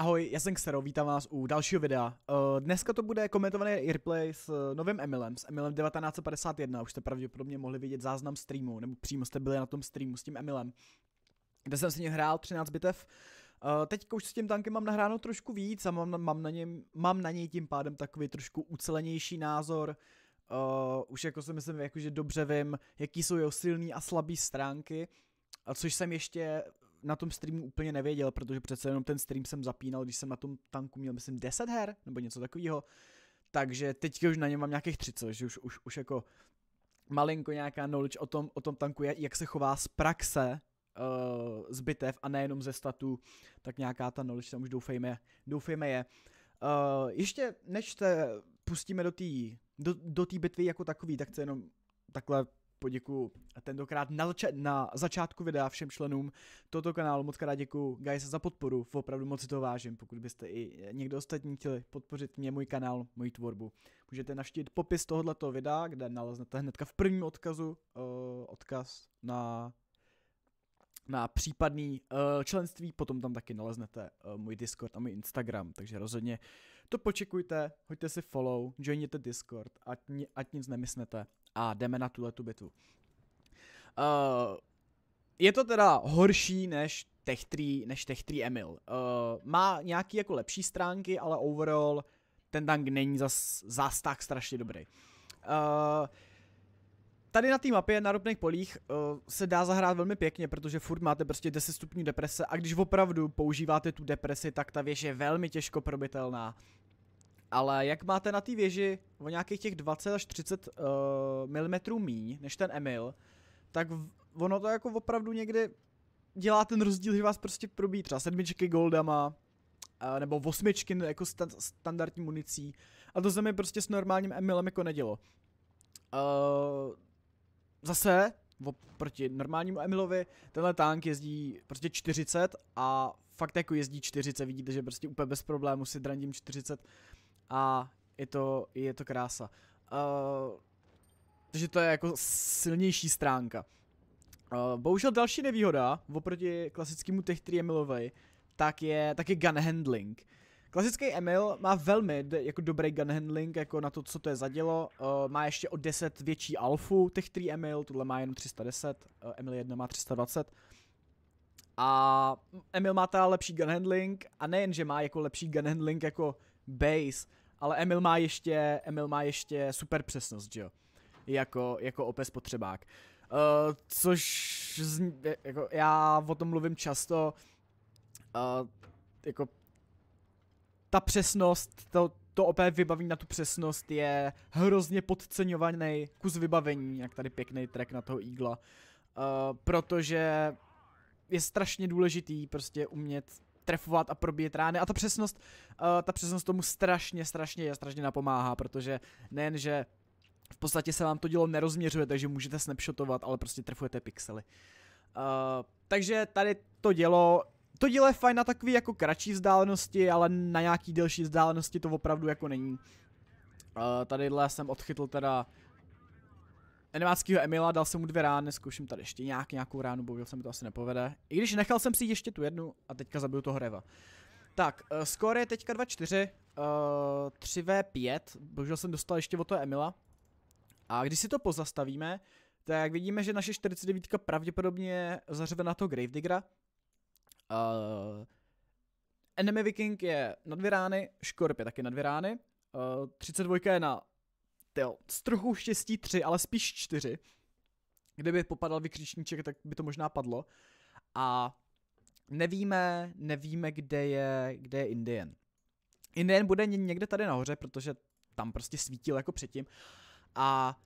Ahoj, já jsem Xero, vítám vás u dalšího videa. Eh, dneska to bude komentovaný replay s eh, novým Emilem, s Emilem 1951, už jste pravděpodobně mohli vidět záznam streamu, nebo přímo jste byli na tom streamu s tím Emilem, kde jsem s ním hrál 13 bitev. Eh, teď už s tím tankem mám nahráno trošku víc a mám, mám, na, něm, mám na něj tím pádem takový trošku ucelenější názor. už jako si myslím, že dobře vím, jaký jsou jeho silné a slabé stránky, což jsem ještě na tom streamu úplně nevěděl, protože přece jenom ten stream jsem zapínal, když jsem na tom tanku měl, myslím, 10 her nebo něco takového. Takže teď už na něm mám nějakých 30, že už, už, už jako malinko nějaká knowledge o tom, o tom tanku, jak se chová z praxe uh, z bitev a nejenom ze statu, tak nějaká ta knowledge tam už doufejme, doufejme je. Uh, ještě než se pustíme do té do, do bitvy jako takový, tak chci jenom takhle poděkuju tentokrát na, zača- na začátku videa všem členům tohoto kanálu. Moc krát děkuju guys za podporu, opravdu moc si to vážím. Pokud byste i někdo ostatní chtěli podpořit mě, můj kanál, moji tvorbu, můžete navštívit popis tohoto videa, kde naleznete hnedka v prvním odkazu uh, odkaz na na případný uh, členství, potom tam taky naleznete uh, můj Discord a můj Instagram, takže rozhodně to počekujte, hoďte si follow, joinněte Discord, ať, ať nic nemyslete A jdeme na tuhle tu bitvu. Uh, je to teda horší než Tech 3, než Tech 3 Emil. Uh, má nějaký jako lepší stránky, ale overall ten tank není zas, zas tak strašně dobrý. Uh, tady na té mapě na ropných polích uh, se dá zahrát velmi pěkně, protože furt máte prostě 10 stupňů deprese a když opravdu používáte tu depresi, tak ta věž je velmi těžko probitelná ale jak máte na té věži o nějakých těch 20 až 30 uh, mm míň než ten Emil, tak ono to jako opravdu někdy dělá ten rozdíl, že vás prostě probí třeba sedmičky goldama, eh, nebo osmičky jako sta- standardní municí. A to se mi prostě s normálním Emilem jako nedělo. Uh, zase, proti normálnímu Emilovi, tenhle tank jezdí prostě 40 a fakt jako jezdí 40, vidíte, že prostě úplně bez problému si drandím 40 a je to, je to krása. Uh, takže to je jako silnější stránka. Uh, bohužel další nevýhoda oproti klasickému Tech 3 Emilovi, tak je, tak je gun handling. Klasický Emil má velmi jako dobrý gun handling, jako na to, co to je zadělo. Uh, eh, má ještě o 10 větší alfu, Tech 3 Emil, tohle má jenom 310, uh, Emil 1 má 320. A Emil má ta lepší gun handling a nejen, že má jako lepší gun handling jako base, ale Emil má ještě, Emil má ještě super přesnost, že jo? Jako, jako OP spotřebák. Uh, eh, což z, jako, já o tom mluvím často, uh, jako ta přesnost, to, to OP vybavení na tu přesnost je hrozně podceňovaný kus vybavení, jak tady pěkný track na toho Eagla, uh, protože je strašně důležitý prostě umět trefovat a probíjet rány a ta přesnost, uh, ta přesnost tomu strašně, strašně je, strašně napomáhá, protože nejen, že v podstatě se vám to dílo nerozměřuje, takže můžete snapshotovat, ale prostě trefujete pixely. Uh, takže tady to dělo, to dílo je fajn na takový jako kratší vzdálenosti, ale na nějaký delší vzdálenosti to opravdu jako není. Uh, tadyhle jsem odchytl teda nemáckýho Emila, dal jsem mu dvě rány, zkouším tady ještě nějak, nějakou ránu, bohužel se mi to asi nepovede. I když nechal jsem si ještě tu jednu a teďka zabiju toho Reva. Tak, uh, eh, score je teďka 2-4, uh, 3v5, bohužel jsem dostal ještě od toho Emila. A když si to pozastavíme, tak vidíme, že naše 49 pravděpodobně zařve na to Gravediggera. Uh, eh, Enemy Viking je na dvě rány, Škorp je taky na dvě rány, uh, eh, 32 je na jo, s trochou štěstí tři, ale spíš čtyři. Kdyby popadal vykřičníček, tak by to možná padlo. A nevíme, nevíme, kde je, kde je Indien. Indien bude někde tady nahoře, protože tam prostě svítil jako předtím. A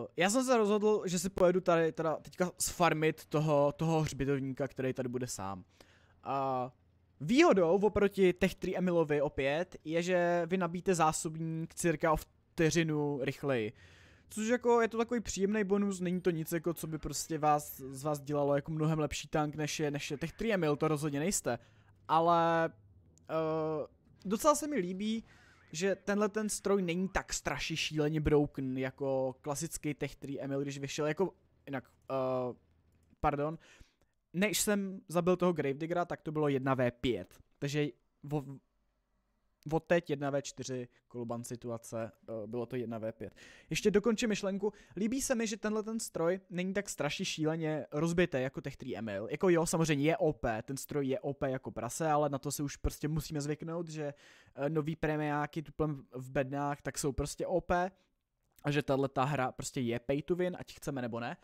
Uh, já jsem se rozhodl, že si pojedu tady teda teďka sfarmit toho, toho hřbitovníka, který tady bude sám. Uh, výhodou oproti Tech 3 Emilovi opět je, že vy nabíte zásobník cirka v vteřinu rychleji. Což jako je to takový příjemný bonus, není to nic jako co by prostě vás, z vás dělalo jako mnohem lepší tank než je, než je těch ML. to rozhodně nejste. Ale uh, docela se mi líbí, že tenhle ten stroj není tak strašně šíleně broken jako klasický Tech 3 ML, když vyšel jako, jinak, uh, pardon, než jsem zabil toho Gravediggera, tak to bylo 1v5, takže od teď 1v4 koluban situace, eh, bylo to 1v5. Ještě dokončím myšlenku. Líbí se mi, že tenhle ten stroj není tak strašně šíleně rozbitý jako těch 3 ML. Jako jo, samozřejmě je OP, ten stroj je OP jako prase, ale na to se už prostě musíme zvyknout, že eh, nový premiáky tuplem v bednách, tak jsou prostě OP a že tahle ta hra prostě je pay to win, ať chceme nebo ne.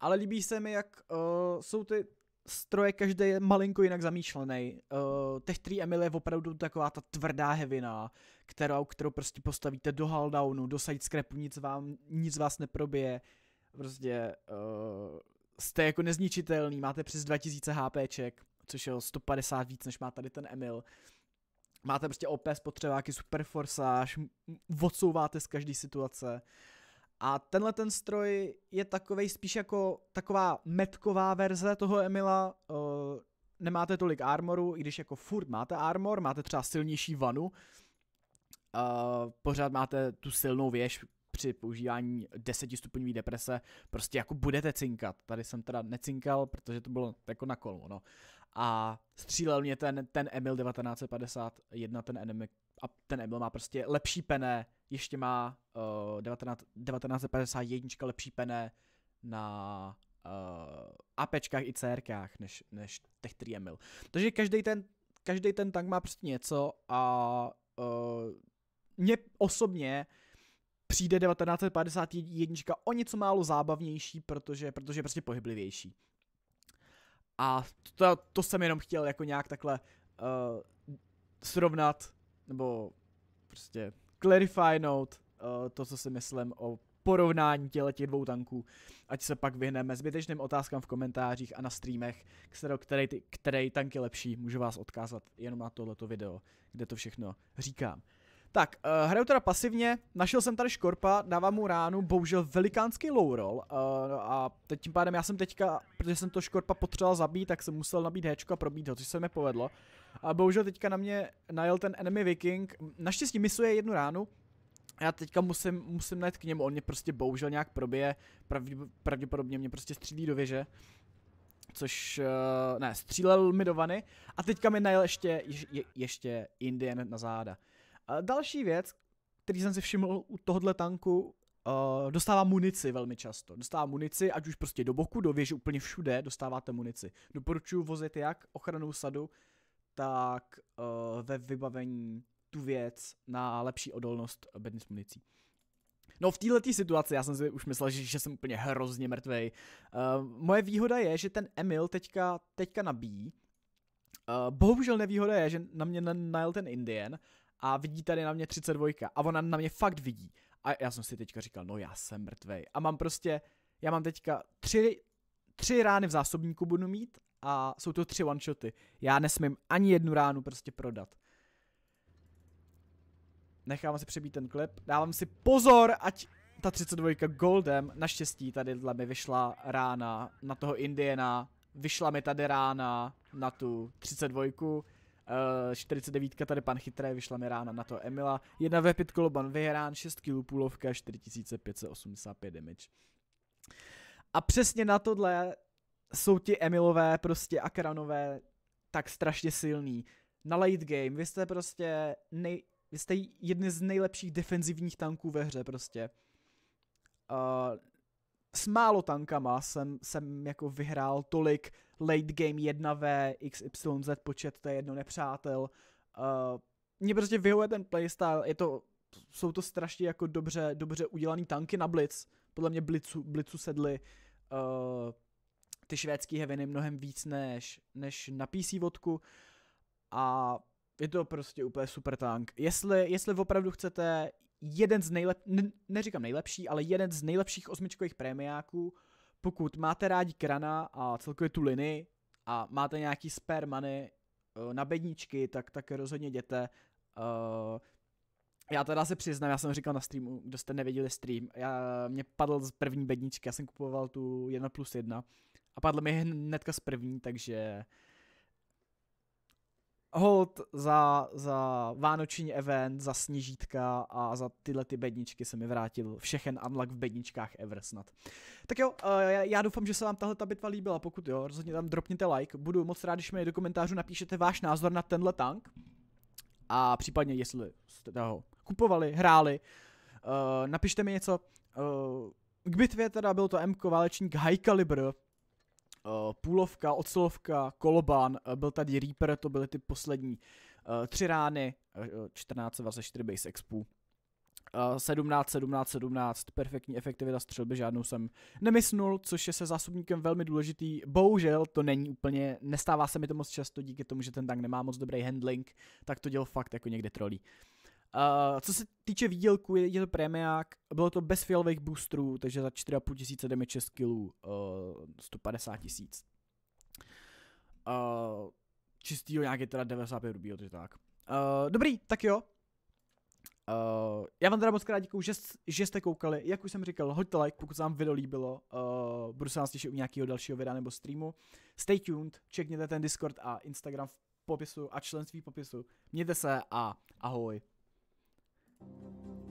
Ale líbí se mi, jak uh, jsou ty stroje každý je malinko jinak zamýšlený. Uh, eh, Tech 3 Emil je opravdu taková ta tvrdá hevina, kterou, kterou prostě postavíte do haldownu, do side scrapu, nic, vám, nic vás neprobije. Prostě uh, jste jako nezničitelný, máte přes 2000 HPček, což je 150 víc, než má tady ten Emil. Máte prostě OP spotřebáky, super forsáž, odsouváte z každé situace. Uh, a tenhle ten stroj je takový spíš jako taková metková verze toho Emila. Eh, nemáte tolik armoru, i když jako furt máte armor, máte třeba silnější vanu. Eh, pořád máte tu silnou věž při používání 10 stupňové deprese, prostě jako budete cinkat. Tady jsem teda necinkal, protože to bylo jako na kolmo. no. A střílel mě ten, ten Emil 1951, ten enemy a ten Emil má prostě lepší pené, ještě má uh, 19, 1951 lepší pené na uh, eh, APčkách i CRkách než, než těch 3 Emil. Takže každý ten, každý ten tank má prostě něco a uh, eh, mě osobně přijde 1951 o něco málo zábavnější, protože, protože je prostě pohyblivější. A to, to jsem jenom chtěl jako nějak takhle uh, srovnat nebo prostě clarify note, eh, to, co si myslím o porovnání těle těch dvou tanků, ať se pak vyhneme zbytečným otázkám v komentářích a na streamech, který, který tank je lepší, můžu vás odkázat jenom na tohleto video, kde to všechno říkám. Tak, uh, hraju teda pasivně, našel jsem tady Škorpa, dávám mu ránu, bohužel velikánský low roll uh, a teď tím pádem já jsem teďka, protože jsem to Škorpa potřeboval zabít, tak jsem musel nabít Hčko a probít ho, což se mi povedlo. A bohužel teďka na mě najel ten enemy viking. Naštěstí misuje jednu ránu, já teďka musím, musím najít k němu, on mě prostě bohužel nějak probije, pravděpodobně mě prostě střílí do věže. Což, eh, ne, střílel mi do vany a teďka mi najel ještě, je, ještě Indian na záda. A další věc, který jsem si všiml u tohohle tanku, Uh, dostává munici velmi často. Dostává munici, ať už prostě do boku, do věže, úplně všude dostáváte munici. Doporučuji vozit jak ochranou sadu, tak uh, ve vybavení tu věc na lepší odolnost bedny s municí. No v této situaci já jsem si už myslel, že, že jsem úplně hrozně mrtvej. Uh, moje výhoda je, že ten Emil teďka, teďka nabíjí. Uh, bohužel nevýhoda je, že na mě najel ten Indian a vidí tady na mě 32 a ona na mě fakt vidí. A já jsem si teďka říkal, no já jsem mrtvej. A mám prostě, já mám teďka tři, tři rány v zásobníku budu mít a jsou to tři one-shoty. Já nesmím ani jednu ránu prostě prodat. Nechám si přebít ten klip. Dávám si pozor, ať ta 32 goldem, naštěstí tady mi vyšla rána na toho Indiana, vyšla mi tady rána na tu 32, uh, 49 tady pan chytré, vyšla mi rána na to Emila, jedna v 5 koloban vyhrán, 6 kg půlovka, 4585 damage. A přesně na tohle jsou ti Emilové prostě a Karanové tak strašně silní. Na late game, vy jste prostě nej, vy jste jedny z nejlepších defenzivních tanků ve hře prostě. Uh, s málo tankama jsem, jsem jako vyhrál tolik late game 1v, xyz počet, to je jedno nepřátel. Uh, mě prostě vyhovuje ten playstyle, je to, jsou to strašně jako dobře, dobře udělaný tanky na blitz. Podle mě blitzu blitzu sedly. Uh, eh, ty švédský heviny mnohem víc než, než na PC vodku a je to prostě úplně super tank. Jestli, jestli opravdu chcete jeden z nejlep, ne, neříkám nejlepší, ale jeden z nejlepších osmičkových prémiáků, pokud máte rádi Krana a celkově tu liny a máte nějaký spare money eh, na bedničky, tak, tak rozhodně jděte. Eh, já teda se přiznám, já jsem říkal na streamu, kdo jste neviděli stream, já, mě padl z první bedničky, já jsem kupoval tu 1 plus 1 a padl mi hnedka z první, takže hold za, za vánoční event, za sněžítka a za tyhle ty bedničky se mi vrátil všechen unlock v bedničkách ever snad. Tak jo, eh, já doufám, že se vám tahle ta bitva líbila, pokud jo, rozhodně tam dropněte like, budu moc rád, když mi do komentářů napíšete váš názor na tenhle tank a případně jestli jste ho kupovali, hráli, eh, napište mi něco, eh, k bitvě teda byl to MK válečník High Caliber, uh, půlovka, ocelovka, kolobán, uh, eh, byl tady Reaper, to byly ty poslední uh, tři rány, uh, 1424 base expu. 17, 17, 17, perfektní efektivita střelby, žádnou jsem nemysnul, což je se zásobníkem velmi důležitý. Bohužel to není úplně, nestává se mi to moc často díky tomu, že ten tank nemá moc dobrý handling, tak to děl fakt jako někde trolí. Uh, co se týče výdělku, je, to premiák, bylo to bez fialových boostrů, takže za 4,5 tisíce jdeme 6 kilů, uh, 150 tisíc. Uh, čistýho nějaký teda 95 rubího, takže tak. Uh, dobrý, tak jo. Uh, já vám teda moc krát děkuju, že, že jste koukali. Jak už jsem říkal, hoďte like, pokud se vám video líbilo. Uh, budu se vás těšit u nějakého dalšího videa nebo streamu. Stay tuned, čekněte ten Discord a Instagram v popisu a členství v popisu. Mějte se a ahoj. Música